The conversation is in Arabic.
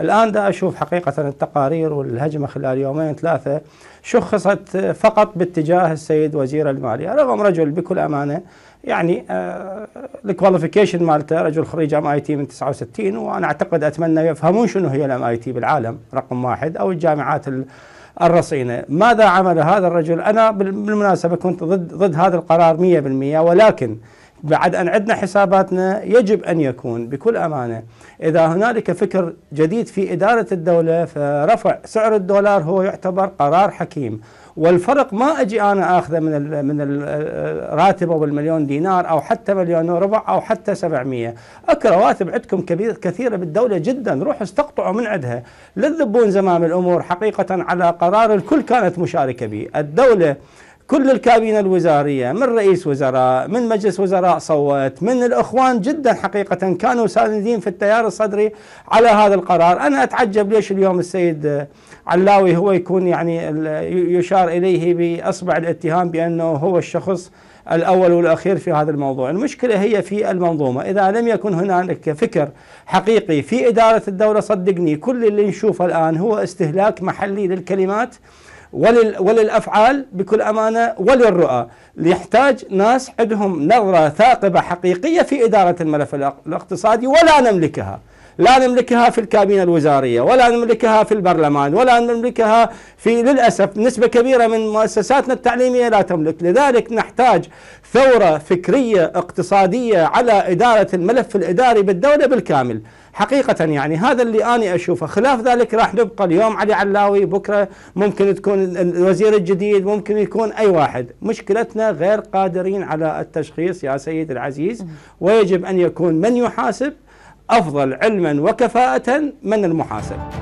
الآن دا أشوف حقيقة التقارير والهجمة خلال يومين ثلاثة شخصت فقط باتجاه السيد وزير المالية رغم رجل بكل أمانة يعني آه، الكواليفيكيشن مالته رجل خريج ام اي تي من 69 وانا اعتقد اتمنى يفهمون شنو هي الام اي تي بالعالم رقم واحد او الجامعات الرصينه، ماذا عمل هذا الرجل؟ انا بالمناسبه كنت ضد ضد هذا القرار 100% ولكن بعد أن عدنا حساباتنا يجب أن يكون بكل أمانة إذا هنالك فكر جديد في إدارة الدولة فرفع سعر الدولار هو يعتبر قرار حكيم والفرق ما أجي أنا أخذه من الـ من او المليون دينار أو حتى مليون وربع أو حتى 700 أكو رواتب عندكم كبير كثيرة بالدولة جدا روحوا استقطعوا من عندها لا تذبون زمام الأمور حقيقة على قرار الكل كانت مشاركة به الدولة كل الكابينة الوزارية من رئيس وزراء من مجلس وزراء صوت من الأخوان جدا حقيقة كانوا ساندين في التيار الصدري على هذا القرار أنا أتعجب ليش اليوم السيد علاوي هو يكون يعني يشار إليه بأصبع الاتهام بأنه هو الشخص الأول والأخير في هذا الموضوع المشكلة هي في المنظومة إذا لم يكن هنالك فكر حقيقي في إدارة الدولة صدقني كل اللي نشوفه الآن هو استهلاك محلي للكلمات ولل وللأفعال بكل أمانة وللرؤى يحتاج ناس عندهم نظرة ثاقبة حقيقية في إدارة الملف الاقتصادي ولا نملكها لا نملكها في الكابينة الوزارية ولا نملكها في البرلمان ولا نملكها في للأسف نسبة كبيرة من مؤسساتنا التعليمية لا تملك لذلك نحتاج ثورة فكرية اقتصادية على إدارة الملف الإداري بالدولة بالكامل حقيقة يعني هذا اللي أنا أشوفه خلاف ذلك راح نبقى اليوم علي علاوي بكرة ممكن تكون الوزير الجديد ممكن يكون أي واحد مشكلتنا غير قادرين على التشخيص يا سيد العزيز ويجب أن يكون من يحاسب أفضل علما وكفاءة من المحاسب